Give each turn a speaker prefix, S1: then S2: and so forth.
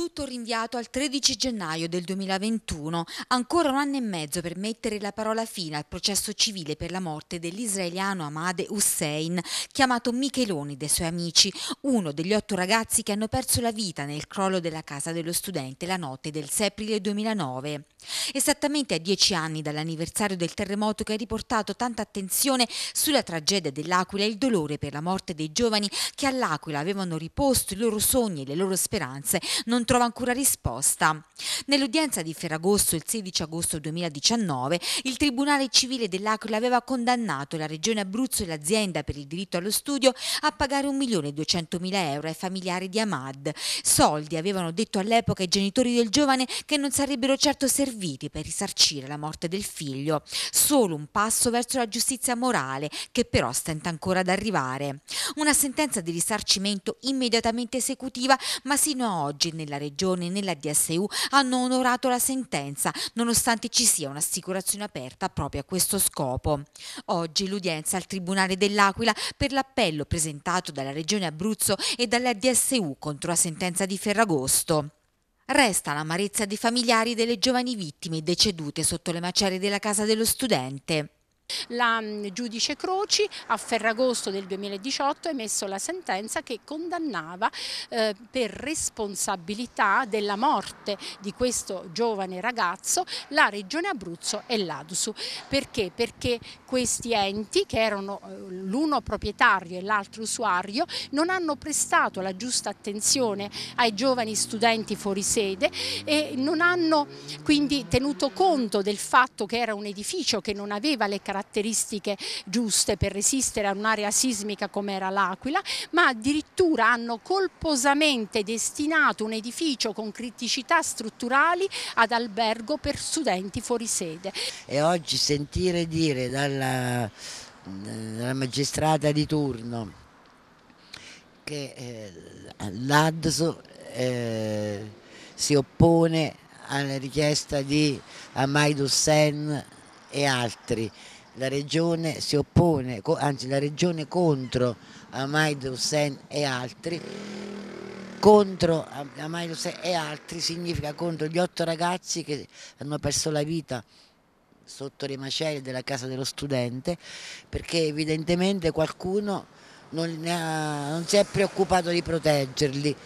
S1: tutto rinviato al 13 gennaio del 2021, ancora un anno e mezzo per mettere la parola fine al processo civile per la morte dell'israeliano Amade Hussein, chiamato Micheloni dei suoi amici, uno degli otto ragazzi che hanno perso la vita nel crollo della casa dello studente la notte del 6 aprile 2009. Esattamente a dieci anni dall'anniversario del terremoto che ha riportato tanta attenzione sulla tragedia dell'Aquila e il dolore per la morte dei giovani che all'Aquila avevano riposto i loro sogni e le loro speranze, non trova ancora risposta. Nell'udienza di Ferragosto il 16 agosto 2019 il Tribunale Civile dell'Aquila aveva condannato la Regione Abruzzo e l'azienda per il diritto allo studio a pagare 1.200.000 euro ai familiari di Ahmad. Soldi avevano detto all'epoca i genitori del giovane che non sarebbero certo serviti per risarcire la morte del figlio. Solo un passo verso la giustizia morale che però stenta ancora ad arrivare. Una sentenza di risarcimento immediatamente esecutiva ma sino a oggi nella Regione né la DSU hanno onorato la sentenza, nonostante ci sia un'assicurazione aperta proprio a questo scopo. Oggi l'udienza al Tribunale dell'Aquila per l'appello presentato dalla Regione Abruzzo e dalla DSU contro la sentenza di Ferragosto. Resta l'amarezza dei familiari delle giovani vittime decedute sotto le macerie della casa dello studente.
S2: La mm, giudice Croci a Ferragosto del 2018 ha emesso la sentenza che condannava eh, per responsabilità della morte di questo giovane ragazzo la Regione Abruzzo e l'Adusu. Perché? Perché questi enti, che erano eh, l'uno proprietario e l'altro usuario, non hanno prestato la giusta attenzione ai giovani studenti fuori sede e non hanno quindi tenuto conto del fatto che era un edificio che non aveva le caratteristiche caratteristiche giuste per resistere a un'area sismica come era l'Aquila, ma addirittura hanno colposamente destinato un edificio con criticità strutturali ad albergo per studenti fuori sede.
S3: E oggi sentire dire dalla, dalla magistrata di turno che eh, l'ADSO eh, si oppone alla richiesta di Amaid Hussein e altri la regione si oppone, anzi la regione contro Amaid Hussein e altri, contro Amaid Hussein e altri significa contro gli otto ragazzi che hanno perso la vita sotto le macerie della casa dello studente perché evidentemente
S1: qualcuno non, ha, non si è preoccupato di proteggerli